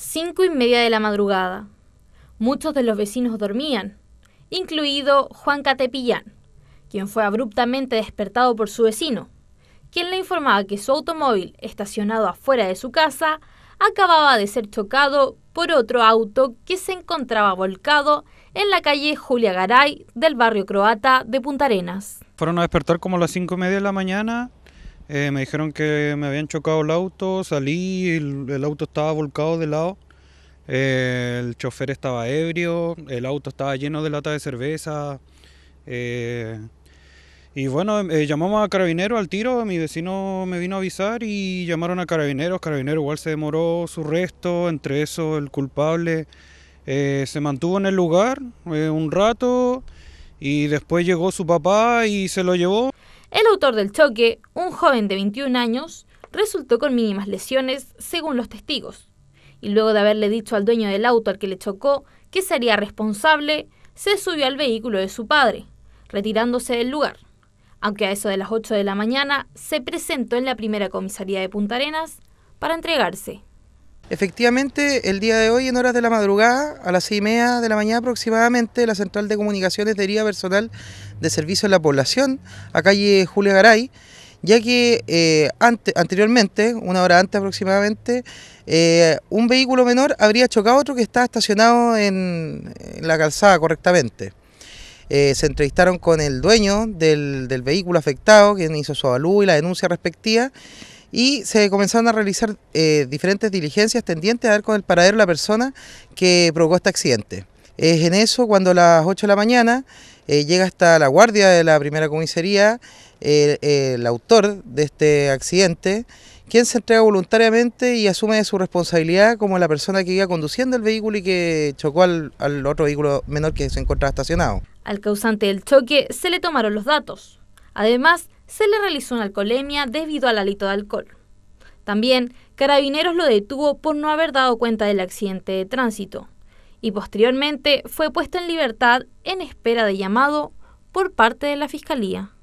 Cinco y media de la madrugada. Muchos de los vecinos dormían, incluido Juan Catepillán, quien fue abruptamente despertado por su vecino, quien le informaba que su automóvil, estacionado afuera de su casa, acababa de ser chocado por otro auto que se encontraba volcado en la calle Julia Garay del barrio croata de Punta Arenas. Fueron a despertar como a las cinco y media de la mañana eh, me dijeron que me habían chocado el auto, salí, el, auto estaba volcado de lado, eh, el chofer estaba ebrio, el auto estaba lleno de lata de cerveza. Eh, y bueno, llamamos a carabineros al tiro, mi vecino me vino a avisar y llamaron a carabineros, carabineros igual se demoró su resto, entre eso el culpable se mantuvo en el lugar un rato y después llegó su papá y se lo llevó. El autor del choque, un joven de 21 años, resultó con mínimas lesiones, según los testigos, y luego de haberle dicho al dueño del auto al que le chocó que sería responsable, se subió al vehículo de su padre, retirándose del lugar. Aunque a eso de las 8 de la mañana se presentó en la primera comisaría de Punta Arenas para entregarse. Efectivamente, el día de hoy, en horas de la madrugada, a las seis y media de la mañana aproximadamente, la Central de Comunicaciones deriva personal de servicio a la población a calle Julia Garay, ya que eh, anteriormente, una hora antes aproximadamente, eh, un vehículo menor habría chocado otro que estaba estacionado en, la calzada correctamente. Eh, se entrevistaron con el dueño del, del, vehículo afectado, quien hizo su avalú y la denuncia respectiva, y se comenzaron a realizar eh, diferentes diligencias tendientes a ver con el paradero de la persona que provocó este accidente. Es en eso cuando a las 8 de la mañana eh, llega hasta la guardia de la primera comisaría el autor de este accidente, quien se entrega voluntariamente y asume su responsabilidad como la persona que iba conduciendo el vehículo y que chocó al, al otro vehículo menor que se encontraba estacionado. Al causante del choque se le tomaron los datos. Además, se le realizó una alcoholemia debido al alito de alcohol. También, Carabineros lo detuvo por no haber dado cuenta del accidente de tránsito y posteriormente fue puesto en libertad en espera de llamado por parte de la Fiscalía.